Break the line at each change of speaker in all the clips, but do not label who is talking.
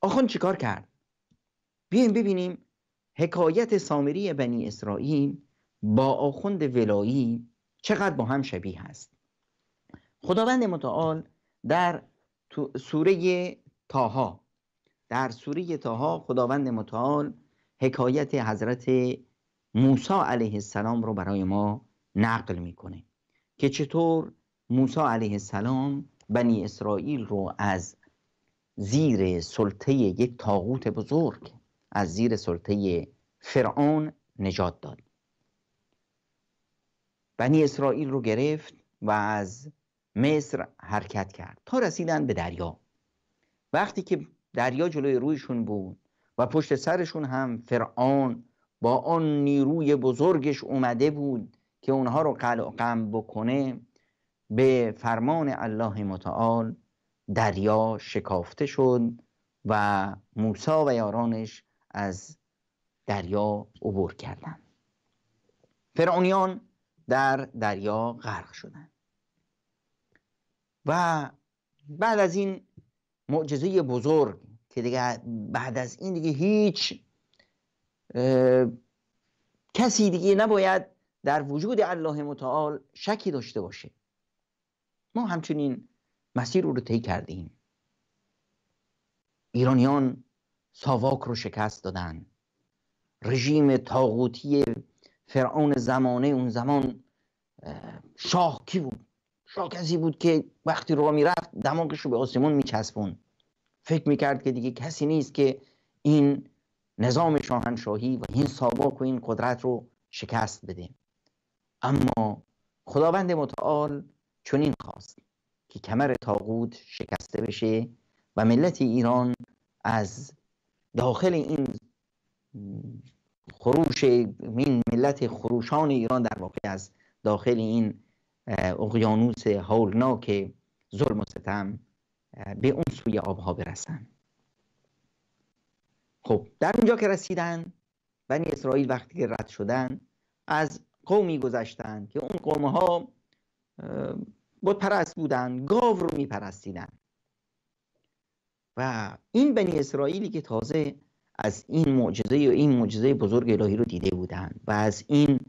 آخوند چیکار کرد بیایم ببینیم حکایت سامری بنی اسرائیل با آخوند ولایی چقدر با هم شبیه هست خداوند متعال در سوره تاها در سوره تاها خداوند متعال حکایت حضرت موسی علیه السلام رو برای ما نقل میکنه که چطور موسی علیه السلام بنی اسرائیل رو از زیر سلطه یک تاغوت بزرگ از زیر سلطه فرعون نجات داد بنی اسرائیل رو گرفت و از مصر حرکت کرد تا رسیدن به دریا وقتی که دریا جلوی رویشون بود و پشت سرشون هم فرعون با آن نیروی بزرگش اومده بود که اونها رو قلقم بکنه به فرمان الله متعال دریا شکافته شد و موسی و یارانش از دریا عبور کردند فرعونیان در دریا غرق شدند و بعد از این معجزه بزرگ که دیگه بعد از این دیگه هیچ کسی دیگه نباید در وجود الله متعال شکی داشته باشه ما همچنین مسیر رو طی کردیم ایرانیان ساواک رو شکست دادن رژیم تاغوتی فرعون زمانه اون زمان شاه کی بود شاه کسی بود که وقتی می میرفت دماغش رو به آسمون میچسبون فکر میکرد که دیگه کسی نیست که این نظام شاهنشاهی و این ساواک و این قدرت رو شکست بده اما خداوند متعال چنین خواست که کمر تاغوت شکسته بشه و ملت ایران از داخل این خروش این ملت خروشان ایران در واقع از داخل این اقیانوس هولناک ظلم و ستم به اون سوی آبها برسن خب در اونجا که رسیدن بنی اسرائیل وقتی که رد شدن از قومی گذشتند که اون قومها بود پرست بودن گاو رو میپرستیدن و این بنی اسرائیلی که تازه از این معجزه یا این معجزه بزرگ الهی رو دیده بودند و از این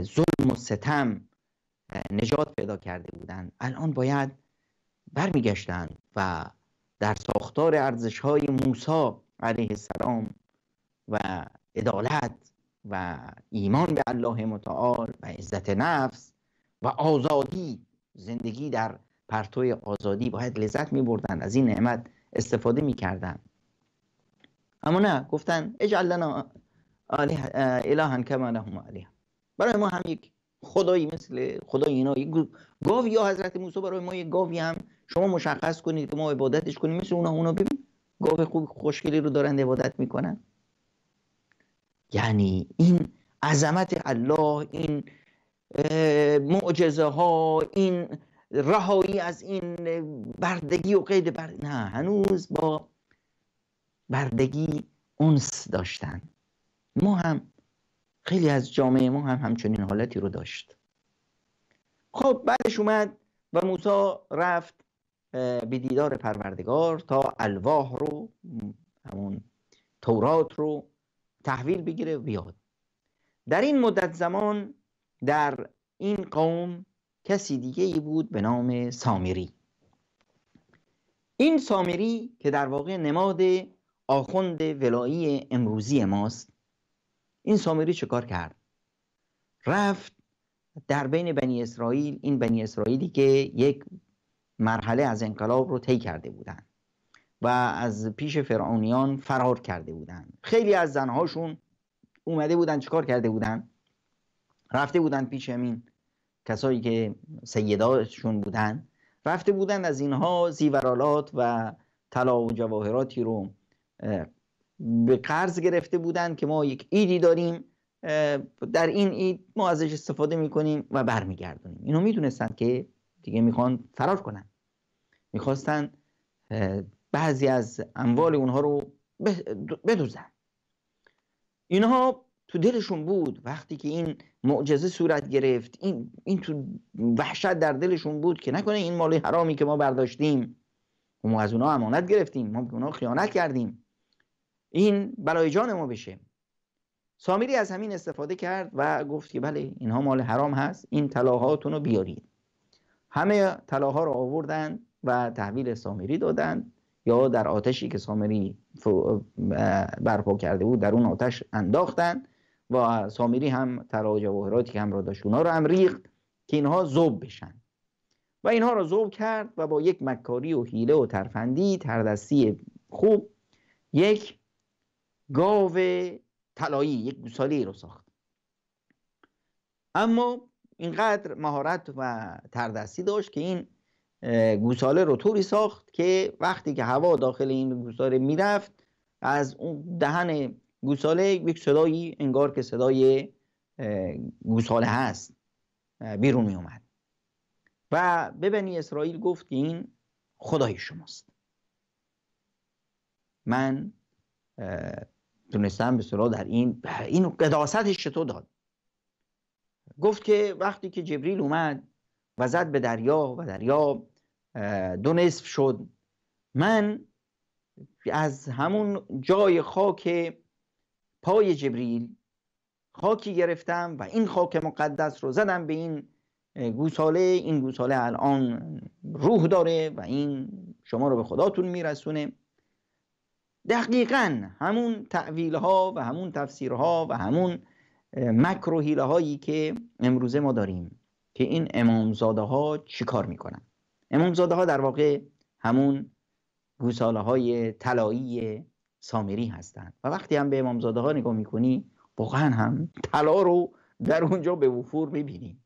ظلم و ستم نجات پیدا کرده بودند الان باید برمیگشتند و در ساختار ارزش های موسی علیه السلام و عدالت و ایمان به الله متعال و عزت نفس و آزادی زندگی در پرتوی آزادی باید لذت می بردن از این نعمت استفاده می کردن اما نه گفتن اجعل لنا الهن کما لهم علیه برای ما هم یک خدایی مثل خدای اینا یک گاوی یا حضرت موسی برای ما یک گاوی هم شما مشخص کنید که ما عبادتش کنیم مثل اونا اونا ببین گاو خوب خوشگلی رو دارن عبادت میکنن یعنی این عظمت الله این معجزه ها این رهایی از این بردگی و قید بر... نه هنوز با بردگی اونس داشتن ما هم خیلی از جامعه ما هم همچنین حالتی رو داشت خب بعدش اومد و موسا رفت به دیدار پروردگار تا الواح رو همون تورات رو تحویل بگیره و بیاد در این مدت زمان در این قوم کسی دیگه ای بود به نام سامری این سامری که در واقع نماد آخوند ولایی امروزی ماست این سامری چه کار کرد رفت در بین بنی اسرائیل این بنی اسرائیلی که یک مرحله از انقلاب رو طی کرده بودند و از پیش فرعونیان فرار کرده بودند خیلی از زنهاشون اومده بودن چکار کرده بودند؟ رفته بودن پیش همین کسایی که سیداشون بودن رفته بودن از اینها زیورالات و طلا و جواهراتی رو به قرض گرفته بودن که ما یک ایدی داریم در این اید ما ازش استفاده میکنیم و برمیگردونیم اینو میدونستن که دیگه میخوان فرار کنن میخواستن بعضی از اموال اونها رو بدوزن اینها تو دلشون بود وقتی که این معجزه صورت گرفت این, این تو وحشت در دلشون بود که نکنه این مال حرامی که ما برداشتیم و ما از اونا امانت گرفتیم ما به اونا خیانت کردیم این برای جان ما بشه سامیری از همین استفاده کرد و گفت که بله اینها مال حرام هست این طلاهاتون رو بیارید همه طلاها رو آوردند و تحویل سامیری دادند یا در آتشی که سامری برپا کرده بود در اون آتش انداختند و سامیری هم تراجه و جواهراتی که همراه داشت اونها رو هم ریخت که اینها ذوب بشن و اینها رو ذوب کرد و با یک مکاری و حیله و ترفندی تردستی خوب یک گاو طلایی یک گوساله رو ساخت اما اینقدر مهارت و تردستی داشت که این گوساله رو طوری ساخت که وقتی که هوا داخل این گوساله میرفت از اون دهن گوساله یک صدایی انگار که صدای گوساله هست بیرون می اومد و به بنی اسرائیل گفت که این خدای شماست من تونستم به صدا در این این قداستش چطور داد گفت که وقتی که جبریل اومد و زد به دریا و دریا دو نصف شد من از همون جای خاک پای جبریل خاکی گرفتم و این خاک مقدس رو زدم به این گوساله این گوساله الان روح داره و این شما رو به خداتون میرسونه دقیقا همون تعویل ها و همون تفسیرها ها و همون مکر هایی که امروزه ما داریم که این امامزاده ها چی کار میکنن امامزاده ها در واقع همون گوساله های طلایی سامری هستند و وقتی هم به امامزاده ها نگاه میکنی واقعا هم طلا رو در اونجا به وفور میبینی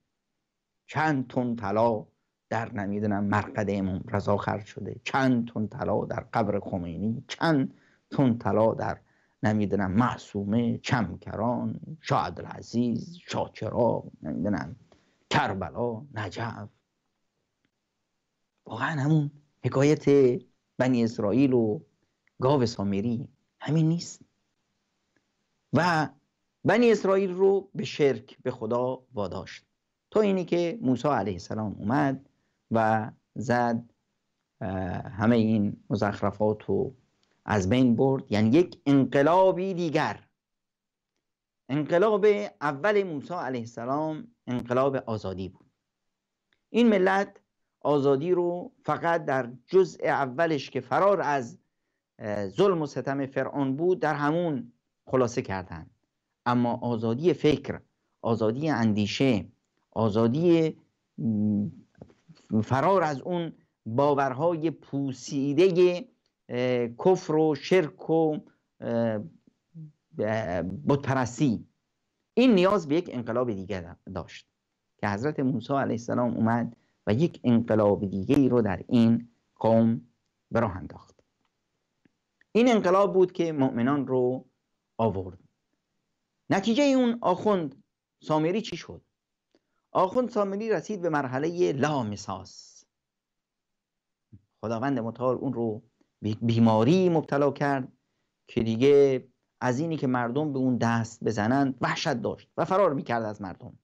چند تن طلا در نمیدونم مرقد امام رضا خرج شده چند تن طلا در قبر خمینی چند تن طلا در نمیدونم معصومه چمکران شاه عبدالعزیز شاچرا نمیدونم کربلا نجف واقعا همون حکایت بنی اسرائیل و گاو سامری همین نیست و بنی اسرائیل رو به شرک به خدا واداشت تا اینی که موسی علیه السلام اومد و زد همه این مزخرفات رو از بین برد یعنی یک انقلابی دیگر انقلاب اول موسی علیه السلام انقلاب آزادی بود این ملت آزادی رو فقط در جزء اولش که فرار از ظلم و ستم فرعون بود در همون خلاصه کردند اما آزادی فکر آزادی اندیشه آزادی فرار از اون باورهای پوسیده کفر و شرک و بتپرستی این نیاز به یک انقلاب دیگه داشت که حضرت موسی علیه السلام اومد و یک انقلاب دیگه ای رو در این قوم به راه انداخت این انقلاب بود که مؤمنان رو آورد نتیجه اون آخوند سامری چی شد؟ آخوند سامری رسید به مرحله لامساس خداوند متعال اون رو بیماری مبتلا کرد که دیگه از اینی که مردم به اون دست بزنند وحشت داشت و فرار میکرد از مردم